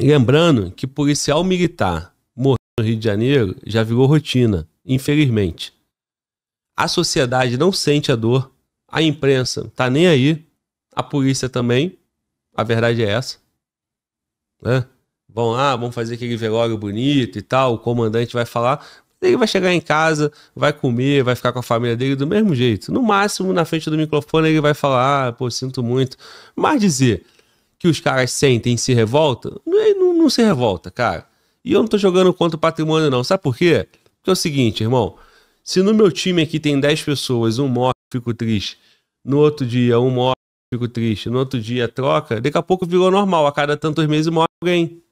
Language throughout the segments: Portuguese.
Lembrando que policial militar morrer no Rio de Janeiro já virou rotina, infelizmente. A sociedade não sente a dor, a imprensa tá nem aí, a polícia também. A verdade é essa. Né? Vão lá, vão fazer aquele velório bonito e tal, o comandante vai falar, ele vai chegar em casa, vai comer, vai ficar com a família dele do mesmo jeito. No máximo, na frente do microfone, ele vai falar: ah, pô, sinto muito. Mas dizer, que os caras sentem e se revolta não, é, não, não se revolta, cara. E eu não tô jogando contra o patrimônio, não. Sabe por quê? Porque é o seguinte, irmão. Se no meu time aqui tem 10 pessoas, um morre, fico triste. No outro dia, um morre, fico triste. No outro dia, troca. Daqui a pouco virou normal. A cada tantos meses morre alguém.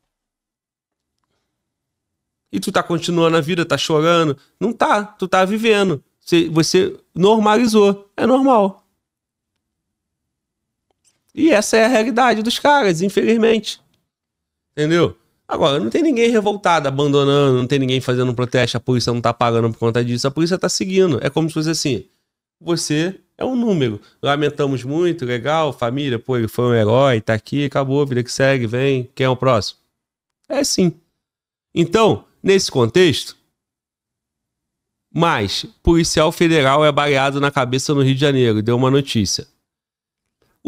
E tu tá continuando a vida, tá chorando. Não tá. Tu tá vivendo. Você, você normalizou. É normal. E essa é a realidade dos caras, infelizmente. Entendeu? Agora, não tem ninguém revoltado, abandonando, não tem ninguém fazendo um protesto, a polícia não tá pagando por conta disso, a polícia tá seguindo. É como se fosse assim: você é um número. Lamentamos muito, legal, família, pô, ele foi um herói, tá aqui, acabou, vida que segue, vem, quem é o próximo? É sim. Então, nesse contexto, mas policial federal é baleado na cabeça no Rio de Janeiro, deu uma notícia.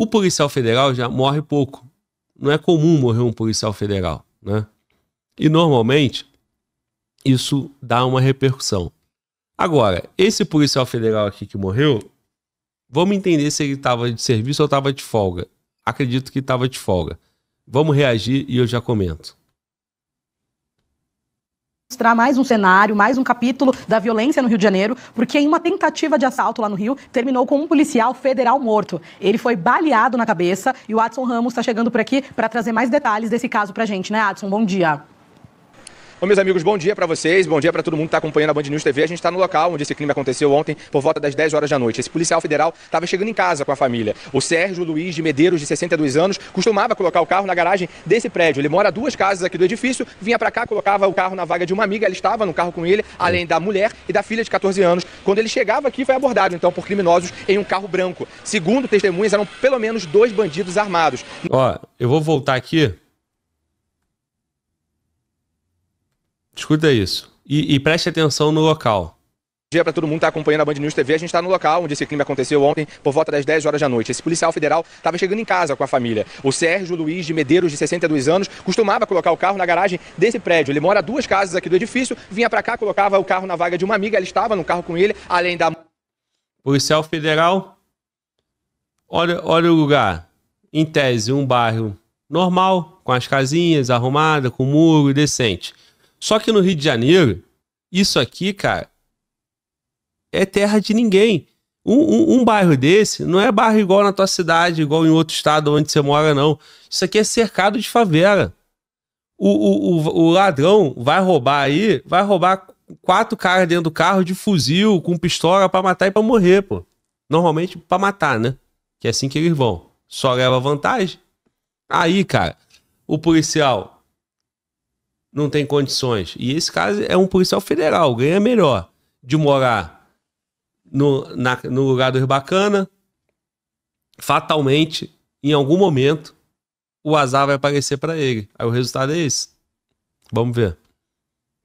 O policial federal já morre pouco. Não é comum morrer um policial federal, né? E normalmente isso dá uma repercussão. Agora, esse policial federal aqui que morreu, vamos entender se ele estava de serviço ou estava de folga. Acredito que estava de folga. Vamos reagir e eu já comento mostrar mais um cenário, mais um capítulo da violência no Rio de Janeiro, porque em uma tentativa de assalto lá no Rio, terminou com um policial federal morto. Ele foi baleado na cabeça e o Adson Ramos está chegando por aqui para trazer mais detalhes desse caso para gente, né, Adson? Bom dia. Ô, meus amigos, bom dia para vocês, bom dia para todo mundo que está acompanhando a Band News TV. A gente está no local onde esse crime aconteceu ontem, por volta das 10 horas da noite. Esse policial federal estava chegando em casa com a família. O Sérgio Luiz de Medeiros, de 62 anos, costumava colocar o carro na garagem desse prédio. Ele mora duas casas aqui do edifício, vinha para cá, colocava o carro na vaga de uma amiga, ela estava no carro com ele, além da mulher e da filha de 14 anos. Quando ele chegava aqui, foi abordado, então, por criminosos em um carro branco. Segundo testemunhas, eram pelo menos dois bandidos armados. Ó, eu vou voltar aqui Escuta isso. E, e preste atenção no local dia para todo mundo que está acompanhando a Band News TV. A gente está no local onde esse crime aconteceu ontem, por volta das 10 horas da noite. Esse policial federal estava chegando em casa com a família. O Sérgio Luiz de Medeiros, de 62 anos, costumava colocar o carro na garagem desse prédio. Ele mora duas casas aqui do edifício, vinha para cá, colocava o carro na vaga de uma amiga, ela estava no carro com ele, além da. Policial federal, olha, olha o lugar. Em tese, um bairro normal, com as casinhas arrumadas, com muro decente. Só que no Rio de Janeiro, isso aqui, cara, é terra de ninguém. Um, um, um, bairro desse não é bairro igual na tua cidade, igual em outro estado onde você mora, não. Isso aqui é cercado de favela. O, o, o, o ladrão vai roubar aí, vai roubar quatro caras dentro do carro de fuzil, com pistola para matar e para morrer, pô. Normalmente para matar, né? Que é assim que eles vão. Só leva vantagem. Aí, cara, o policial não tem condições. E esse caso é um policial federal, ganha melhor de morar no, na, no lugar do Bacana. Fatalmente, em algum momento, o azar vai aparecer para ele. Aí o resultado é esse. Vamos ver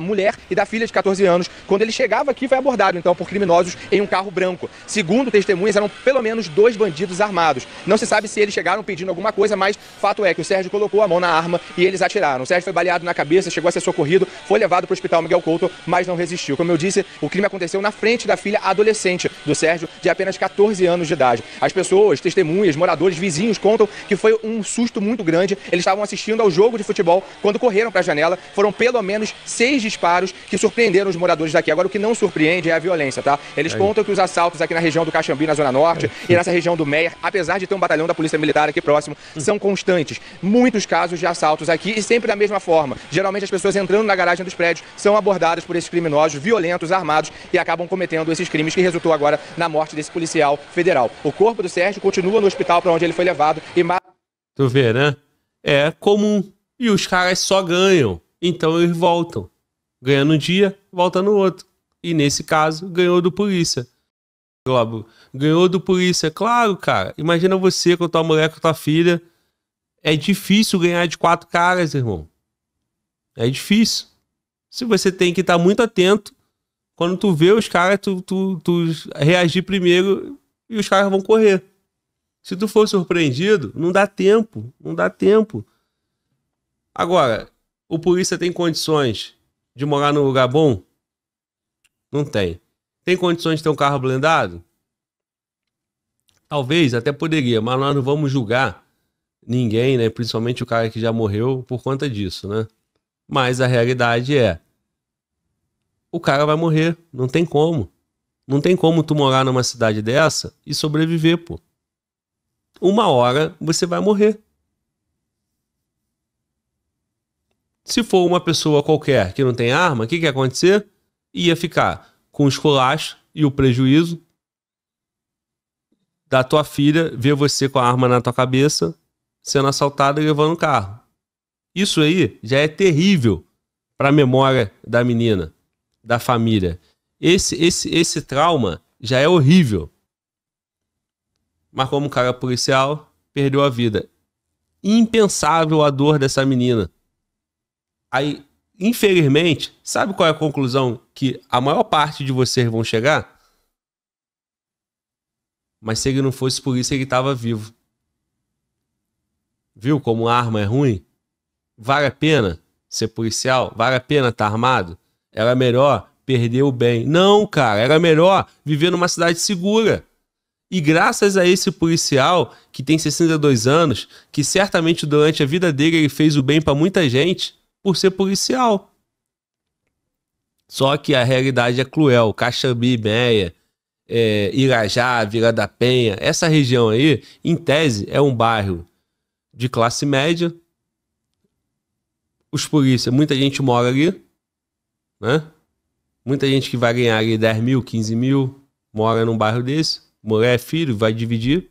mulher e da filha de 14 anos. Quando ele chegava aqui, foi abordado então por criminosos em um carro branco. Segundo testemunhas, eram pelo menos dois bandidos armados. Não se sabe se eles chegaram pedindo alguma coisa, mas fato é que o Sérgio colocou a mão na arma e eles atiraram. O Sérgio foi baleado na cabeça, chegou a ser socorrido, foi levado para o hospital Miguel Couto, mas não resistiu. Como eu disse, o crime aconteceu na frente da filha adolescente do Sérgio, de apenas 14 anos de idade. As pessoas, testemunhas, moradores, vizinhos contam que foi um susto muito grande. Eles estavam assistindo ao jogo de futebol quando correram para a janela. Foram pelo menos seis disparos que surpreenderam os moradores daqui. Agora, o que não surpreende é a violência, tá? Eles é. contam que os assaltos aqui na região do Caxambi, na Zona Norte, é. e nessa região do Meier, apesar de ter um batalhão da Polícia Militar aqui próximo, são constantes. Muitos casos de assaltos aqui e sempre da mesma forma. Geralmente, as pessoas entrando na garagem dos prédios são abordadas por esses criminosos violentos, armados, e acabam cometendo esses crimes que resultou agora na morte desse policial federal. O corpo do Sérgio continua no hospital para onde ele foi levado e... Tu vê, né? É comum. E os caras só ganham. Então eles voltam. Ganha num dia, volta no outro. E nesse caso, ganhou do polícia. Globo, ganhou do polícia. Claro, cara. Imagina você com tua mulher, com tua filha. É difícil ganhar de quatro caras, irmão. É difícil. Se você tem que estar tá muito atento, quando tu vê os caras, tu, tu, tu reagir primeiro e os caras vão correr. Se tu for surpreendido, não dá tempo, não dá tempo. Agora, o polícia tem condições de morar num lugar bom? Não tem. Tem condições de ter um carro blindado? Talvez, até poderia, mas nós não vamos julgar ninguém, né? Principalmente o cara que já morreu por conta disso, né? Mas a realidade é, o cara vai morrer, não tem como. Não tem como tu morar numa cidade dessa e sobreviver, pô. Uma hora você vai morrer. Se for uma pessoa qualquer que não tem arma, o que, que ia acontecer? Ia ficar com o esculacho e o prejuízo da tua filha ver você com a arma na tua cabeça sendo assaltada e levando o carro. Isso aí já é terrível para a memória da menina, da família. Esse, esse, esse trauma já é horrível. Mas como o cara policial, perdeu a vida. Impensável a dor dessa menina. Aí, infelizmente, sabe qual é a conclusão que a maior parte de vocês vão chegar? Mas se ele não fosse por isso, ele estava vivo. Viu como a arma é ruim? Vale a pena ser policial? Vale a pena estar tá armado? Era melhor perder o bem. Não, cara, era melhor viver numa cidade segura. E graças a esse policial que tem 62 anos, que certamente durante a vida dele ele fez o bem para muita gente, por ser policial. Só que a realidade é cruel. Caxambi, Meia, é, Irajá, Vila da Penha, essa região aí, em tese, é um bairro de classe média. Os polícias, muita gente mora ali, né? Muita gente que vai ganhar ali 10 mil, 15 mil, mora num bairro desse. Mulher, é filho, vai dividir.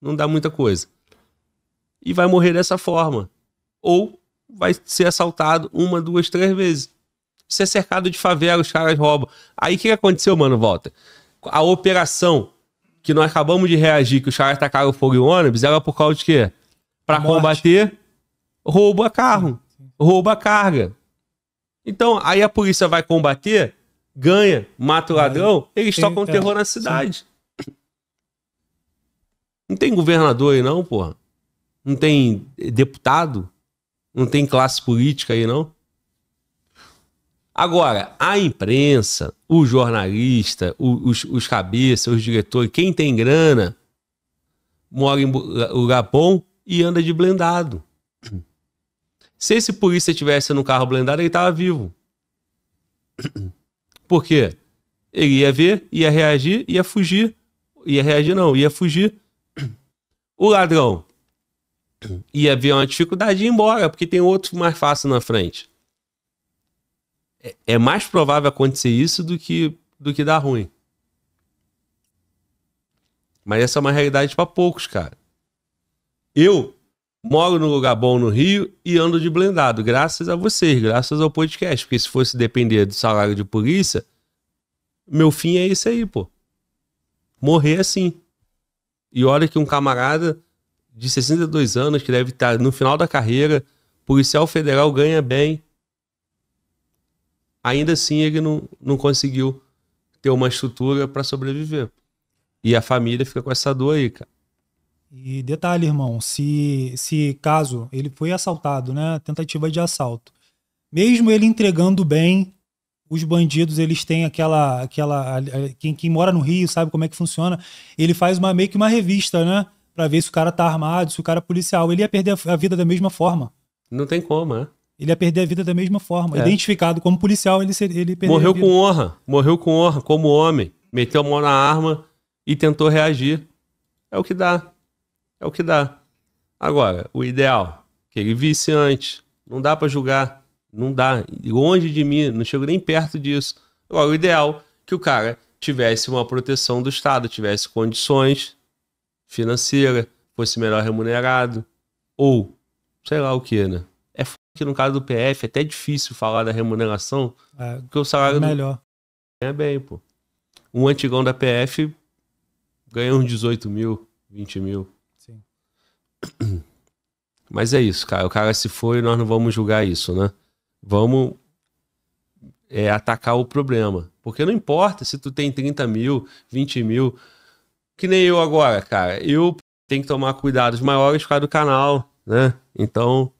Não dá muita coisa. E vai morrer dessa forma. Ou vai ser assaltado uma, duas, três vezes. Você é cercado de favela, os caras roubam. Aí o que aconteceu, mano, volta A operação que nós acabamos de reagir, que os caras tacaram fogo em ônibus, era por causa de quê? Pra Morte. combater roubo a carro, roubo a carga. Então, aí a polícia vai combater, ganha, mata o ladrão, eles tocam tocam tá. terror na cidade. Sim. Não tem governador aí não, porra. Não tem deputado. Não tem classe política aí, não? Agora, a imprensa, o jornalista, os, os cabeças, os diretores, quem tem grana, mora em lugar e anda de blindado. Se esse polícia tivesse no carro blindado, ele estava vivo. Por quê? Ele ia ver, ia reagir, ia fugir. Ia reagir, não, ia fugir. O ladrão ia haver uma dificuldade de ir embora, porque tem outro mais fácil na frente. É, é, mais provável acontecer isso do que, do que dar ruim. Mas essa é uma realidade para poucos, cara. Eu moro num lugar bom no Rio e ando de blindado, graças a vocês, graças ao podcast. Porque se fosse depender do salário de polícia, meu fim é esse aí, pô. Morrer assim. E olha que um camarada de 62 anos, que deve estar no final da carreira, policial federal ganha bem. Ainda assim, ele não, não conseguiu ter uma estrutura para sobreviver. E a família fica com essa dor aí, cara. E detalhe, irmão, se, se caso ele foi assaltado, né? Tentativa de assalto. Mesmo ele entregando bem, os bandidos eles têm aquela aquela quem, quem mora no Rio sabe como é que funciona ele faz uma meio que uma revista né para ver se o cara tá armado, se o cara é policial. Ele ia perder a vida da mesma forma. Não tem como, né? Ele ia perder a vida da mesma forma. É. Identificado como policial, ele, seria, ele perdeu Morreu com honra. Morreu com honra, como homem. Meteu a mão na arma e tentou reagir. É o que dá. É o que dá. Agora, o ideal, que ele visse antes. Não dá para julgar. Não dá. Longe de mim, não chego nem perto disso. Agora, o ideal, que o cara tivesse uma proteção do Estado, tivesse condições financeira, fosse melhor remunerado, ou sei lá o que, né? É que no caso do PF é até difícil falar da remuneração, é, porque o salário. É melhor. Do... É bem, pô. Um antigão da PF ganha uns 18 mil, 20 mil. Sim. Mas é isso, cara. O cara se foi, nós não vamos julgar isso, né? Vamos é, atacar o problema. Porque não importa se tu tem 30 mil, 20 mil que nem eu agora, cara. Eu tenho que tomar cuidados maiores por causa do canal, né? Então,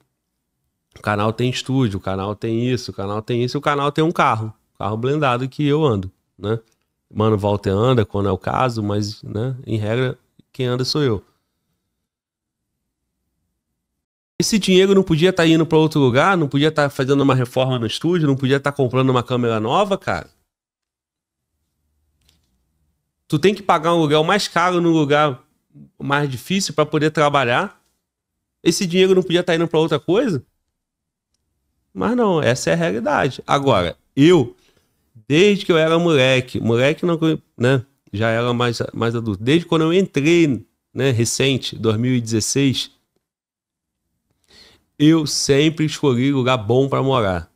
o canal tem estúdio, o canal tem isso, o canal tem isso, o canal tem um carro, carro blindado que eu ando, né? Mano, volta e anda quando é o caso, mas, né, em regra, quem anda sou eu. Esse dinheiro não podia estar tá indo para outro lugar, não podia estar tá fazendo uma reforma no estúdio, não podia estar tá comprando uma câmera nova, cara tu tem que pagar um aluguel mais caro no lugar mais difícil para poder trabalhar. Esse dinheiro não podia estar tá indo para outra coisa? Mas não, essa é a realidade. Agora, eu, desde que eu era moleque, moleque não, né, já era mais, mais adulto, desde quando eu entrei, né, recente, 2016, eu sempre escolhi lugar bom para morar.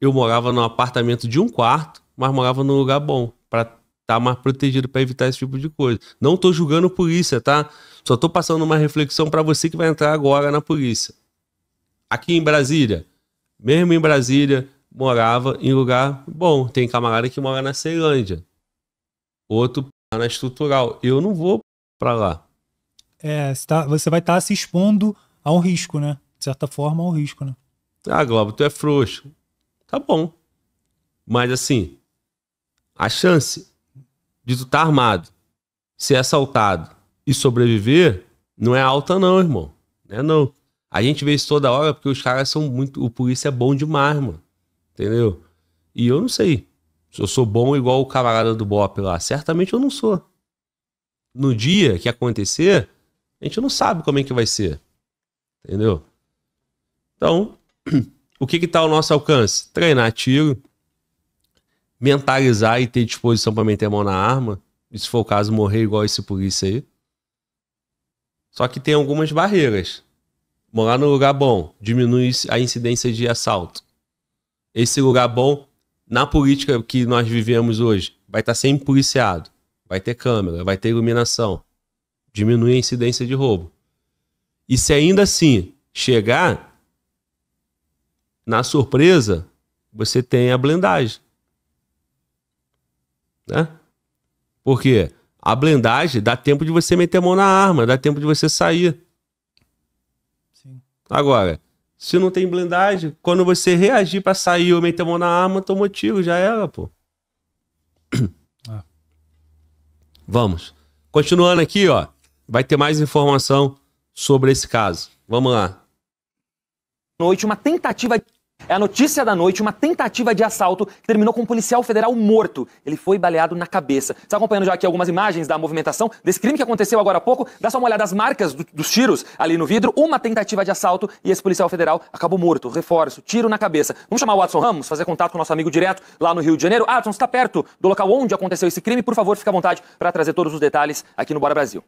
Eu morava num apartamento de um quarto, mas morava num lugar bom, para tá mais protegido para evitar esse tipo de coisa. Não tô julgando polícia, tá? Só tô passando uma reflexão para você que vai entrar agora na polícia. Aqui em Brasília, mesmo em Brasília, morava em lugar bom. Tem camarada que mora na Ceilândia. Outro na estrutural. Eu não vou para lá. É, você tá, vai estar tá se expondo a um risco, né? De certa forma, a um risco, né? Ah, Globo, tu é frouxo. Tá bom. Mas assim, a chance de tu estar tá armado, ser assaltado e sobreviver, não é alta não, irmão. Não é não. A gente vê isso toda hora porque os caras são muito... O polícia é bom demais, mano. Entendeu? E eu não sei. Se eu sou bom igual o camarada do Bop lá, certamente eu não sou. No dia que acontecer, a gente não sabe como é que vai ser. Entendeu? Então, o que que tá ao nosso alcance? Treinar tiro, mentalizar e ter disposição para meter a mão na arma, e se for o caso, morrer igual esse polícia aí. Só que tem algumas barreiras. Morar no lugar bom diminui a incidência de assalto. Esse lugar bom, na política que nós vivemos hoje, vai estar tá sempre policiado. Vai ter câmera, vai ter iluminação. Diminui a incidência de roubo. E se ainda assim chegar, na surpresa, você tem a blindagem né? Porque a blindagem dá tempo de você meter a mão na arma, dá tempo de você sair. Sim. Agora, se não tem blindagem, quando você reagir para sair ou meter a mão na arma, tomou tiro, já era, pô. Ah. Vamos. Continuando aqui, ó. Vai ter mais informação sobre esse caso. Vamos lá. Noite, uma tentativa é a notícia da noite, uma tentativa de assalto que terminou com um policial federal morto. Ele foi baleado na cabeça. Está acompanhando já aqui algumas imagens da movimentação desse crime que aconteceu agora há pouco. Dá só uma olhada nas marcas do, dos tiros ali no vidro. Uma tentativa de assalto e esse policial federal acabou morto. Reforço, tiro na cabeça. Vamos chamar o Watson Ramos, fazer contato com o nosso amigo direto lá no Rio de Janeiro. Watson, está perto do local onde aconteceu esse crime. Por favor, fique à vontade para trazer todos os detalhes aqui no Bora Brasil.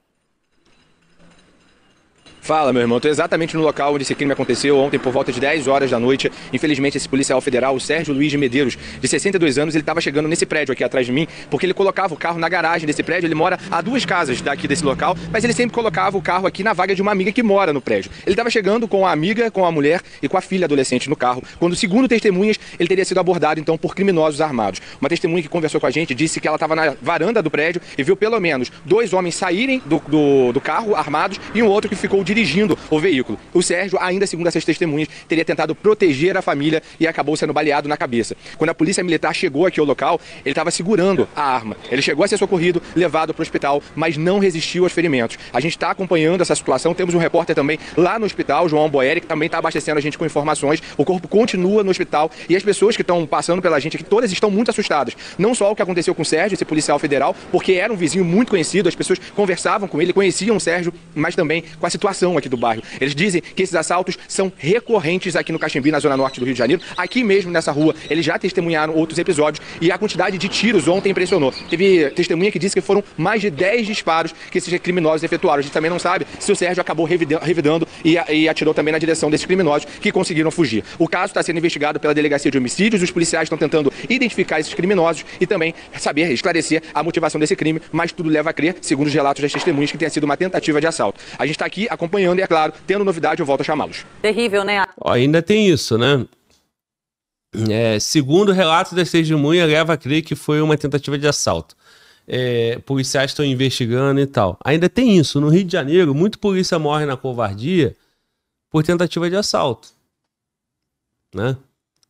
Fala, meu irmão. Estou exatamente no local onde esse crime aconteceu ontem por volta de 10 horas da noite. Infelizmente, esse policial federal, o Sérgio Luiz de Medeiros, de 62 anos, ele estava chegando nesse prédio aqui atrás de mim, porque ele colocava o carro na garagem desse prédio. Ele mora a duas casas daqui desse local, mas ele sempre colocava o carro aqui na vaga de uma amiga que mora no prédio. Ele estava chegando com a amiga, com a mulher e com a filha adolescente no carro, quando, segundo testemunhas, ele teria sido abordado então por criminosos armados. Uma testemunha que conversou com a gente disse que ela estava na varanda do prédio e viu pelo menos dois homens saírem do, do, do carro armados e um outro que ficou dirigindo dirigindo o veículo. O Sérgio, ainda segundo essas testemunhas, teria tentado proteger a família e acabou sendo baleado na cabeça. Quando a polícia militar chegou aqui ao local, ele estava segurando a arma. Ele chegou a ser socorrido, levado para o hospital, mas não resistiu aos ferimentos. A gente está acompanhando essa situação, temos um repórter também lá no hospital, João Boeri, que também está abastecendo a gente com informações. O corpo continua no hospital e as pessoas que estão passando pela gente aqui, todas estão muito assustadas. Não só o que aconteceu com o Sérgio, esse policial federal, porque era um vizinho muito conhecido, as pessoas conversavam com ele, conheciam o Sérgio, mas também com a situação população aqui do bairro. Eles dizem que esses assaltos são recorrentes aqui no Caximbi, na zona norte do Rio de Janeiro. Aqui mesmo, nessa rua, eles já testemunharam outros episódios e a quantidade de tiros ontem impressionou. Teve testemunha que disse que foram mais de 10 disparos que esses criminosos efetuaram. A gente também não sabe se o Sérgio acabou revidando e atirou também na direção desses criminosos que conseguiram fugir. O caso está sendo investigado pela Delegacia de Homicídios, os policiais estão tentando identificar esses criminosos e também saber esclarecer a motivação desse crime, mas tudo leva a crer, segundo os relatos das testemunhas, que tenha sido uma tentativa de assalto. A gente está aqui acompanhando acompanhando e, é claro, tendo novidade, eu volto a chamá-los. Terrível, né? Ó, ainda tem isso, né? É, segundo relato das testemunhas, leva a crer que foi uma tentativa de assalto. É, policiais estão investigando e tal. Ainda tem isso. No Rio de Janeiro, muito polícia morre na covardia por tentativa de assalto. Né?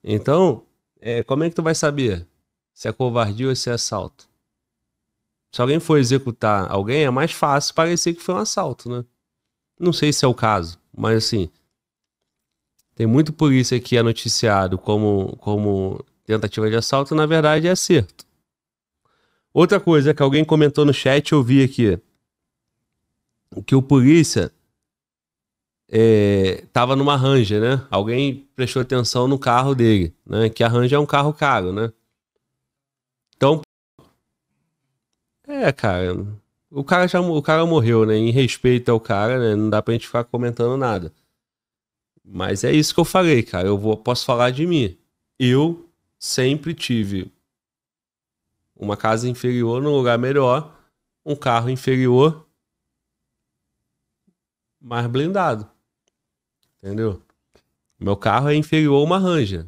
Então, é, como é que tu vai saber se é covardia ou se é assalto? Se alguém for executar alguém, é mais fácil parecer que foi um assalto, né? Não sei se é o caso, mas assim, tem muito polícia que é noticiado como, como tentativa de assalto, na verdade é acerto. Outra coisa que alguém comentou no chat, eu vi aqui, que o polícia é, tava numa Ranger, né? Alguém prestou atenção no carro dele, né? Que a Ranger é um carro caro, né? Então, é, cara, o cara já o cara morreu, né? Em respeito ao cara, né? Não dá pra gente ficar comentando nada. Mas é isso que eu falei, cara. Eu vou, posso falar de mim. Eu sempre tive uma casa inferior num lugar melhor, um carro inferior, mais blindado. Entendeu? Meu carro é inferior a uma Ranger,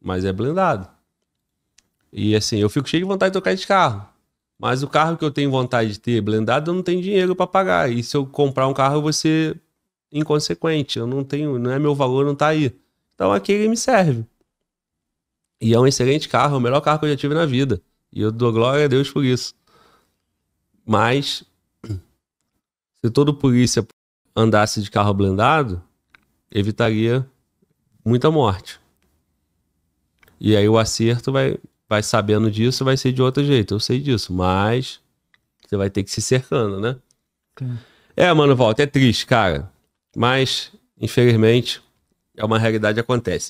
mas é blindado. E assim, eu fico cheio de vontade de trocar de carro. Mas o carro que eu tenho vontade de ter blindado, eu não tenho dinheiro para pagar. E se eu comprar um carro, eu vou ser inconsequente. Eu não tenho, não é meu valor, não tá aí. Então aqui ele me serve. E é um excelente carro, é o melhor carro que eu já tive na vida. E eu dou glória a Deus por isso. Mas se todo polícia andasse de carro blindado, evitaria muita morte. E aí o acerto vai vai sabendo disso, vai ser de outro jeito. Eu sei disso, mas você vai ter que se cercando, né? É, mano, volta, é triste, cara. Mas, infelizmente, é uma realidade acontece.